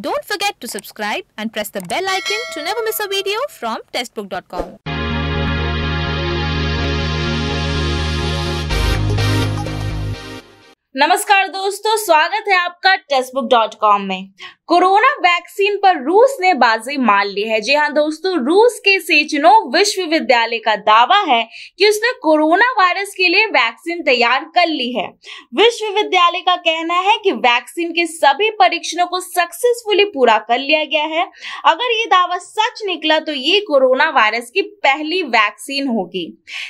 Don't forget to subscribe and press the bell icon to never miss a video from testbook.com. नमस्कार दोस्तों स्वागत है आपका Testbook dot com में corona vaccine पर रूस ने बाजी मार ली है जी हाँ दोस्तों रूस के सेचनो विश्वविद्यालय का दावा है कि उसने कोरोना वायरस के लिए वैक्सीन तैयार कर ली है विश्वविद्यालय का कहना है कि वैक्सीन के सभी परीक्षणों को सक्सेसफुली पूरा कर लिया गया है अगर ये दावा सच निकला तो ये कोरोना वायरस की पहली वैक्सीन होगी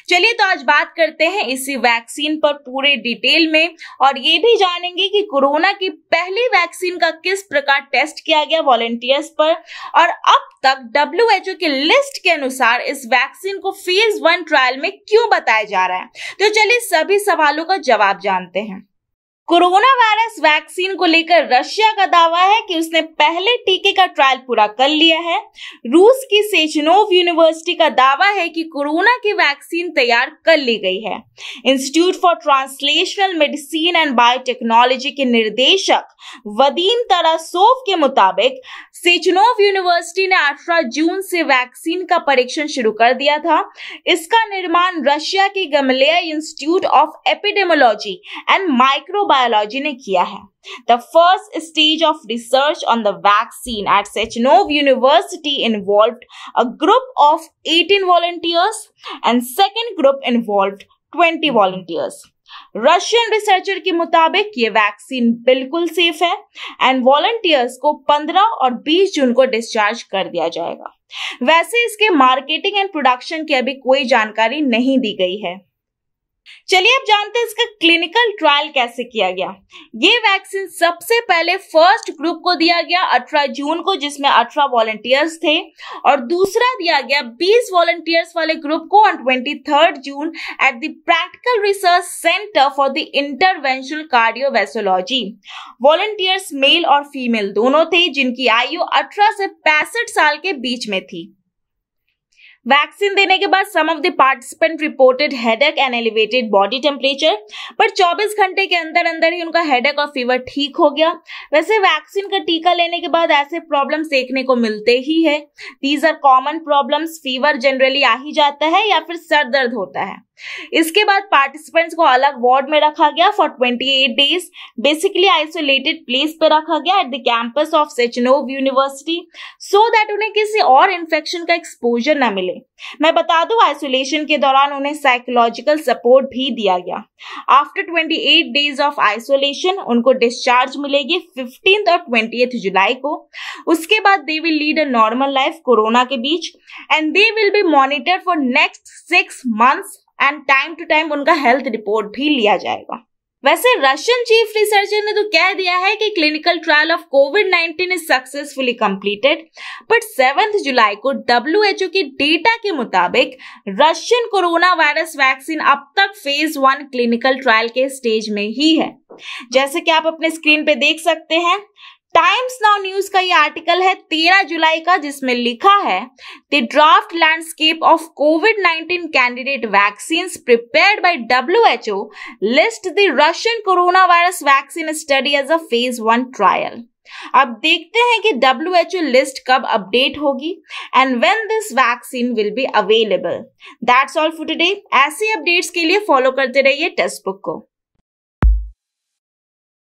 चलिए तो आज बात करते हैं इसी वैक्सीन पर पूरे डिटेल में और ये भी जानेंगे कि कोरोना की पहली वैक्सीन का किस प्रकार टेस्ट किया गया वॉलेंटियर्स पर और अब तक डब्ल्यू एच ओ की लिस्ट के अनुसार इस वैक्सीन को फेज वन ट्रायल में क्यों बताया जा रहा है तो चलिए सभी सवालों का जवाब जानते हैं कोरोना वायरस वैक्सीन को लेकर रशिया का दावा है कि उसने पहले टीके का ट्रायल पूरा कर लिया है रूस की सेचनोव यूनिवर्सिटी का दावा है कि कोरोना की वैक्सीन तैयार कर ली गई है institute for translational medicine and biotechnology के निर्देशक वदीम तरासोव के मुताबिक सेचनोव यूनिवर्सिटी ने अठारह जून से वैक्सीन का परीक्षण शुरू कर दिया था इसका निर्माण रशिया के Gamaleya institute of epidemiology and micro microbiology ने किया है the first stage of research on the vaccine at Sechenov university involve a group of eighteen volunteers and second group involve twenty volunteers Russian researcher के मुताबिक ये vaccine बिल्कुल safe है and volunteers को 15 और 20 जून को डिस्चार्ज कर दिया जाएगा वैसे इसके मार्केटिंग एंड प्रोडक्शन की अभी कोई जानकारी नहीं दी गई है चलिए अब जानते हैं इसका क्लिनिकल ट्रायल कैसे किया गया ये वैक्सीन सबसे पहले फर्स्ट ग्रुप को दिया गया 18 जून को जिसमें 18 वॉलंटियर्स थे और दूसरा दिया गया 20 वॉलंटियर्स वाले ग्रुप को on 23 June at the practical research centre for the interventional cardiovasology volunteers male और फीमेल दोनों थे जिनकी आयु अठारह से पैंसठ साल के बीच में थी वैक्सीन देने के बाद some of the participant reported headache and elevated body temperature पर 24 घंटे के अंदर अंदर ही उनका हेडेक और फीवर ठीक हो गया वैसे वैक्सीन का टीका लेने के बाद ऐसे प्रॉब्लम्स देखने को मिलते ही है these are common problems fever generally आ ही जाता है या फिर सर दर्द होता है इसके बाद पार्टिसिपेंट्स को अलग वार्ड में रखा गया for 28 days basically isolated place पे रखा गया at the campus of Sechenov university so that उन्हें किसी और इन्फेक्शन का एक्सपोजर ना मिले मैं बता दूं आइसोलेशन के दौरान उन्हें साइकोलॉजिकल सपोर्ट भी दिया गया आफ्टर 28 डेज ऑफ आइसोलेशन उनको डिस्चार्ज मिलेगी फिफ्टींथ और ट्वेंटी जुलाई को उसके बाद they will lead a normal life corona के बीच and they will be monitor for next six months and time to time उनका हेल्थ रिपोर्ट भी लिया जाएगा वैसे रशियन चीफ रिसर्चर ने तो कह दिया है कि clinical trial of covid nineteen is successfully completed but seventh जुलाई को डब्ल्यू एच ओ के डेटा के मुताबिक रशियन कोरोना वायरस वैक्सीन अब तक फेज वन क्लिनिकल ट्रायल के स्टेज में ही है जैसे कि आप अपने स्क्रीन पे देख सकते हैं टाइम्स नाउ न्यूज का ये आर्टिकल है तेरह जुलाई का जिसमें लिखा है the draft landscape of covid 19 candidate vaccine prepared by WHO list the Russian corona virus vaccine study as a phase one trial अब देखते हैं कि डब्ल्यू एच ओ लिस्ट कब अपडेट होगी and when this vaccine will be available that's all for today ऐसे updates के लिए follow करते रहिए टेस्ट बुक को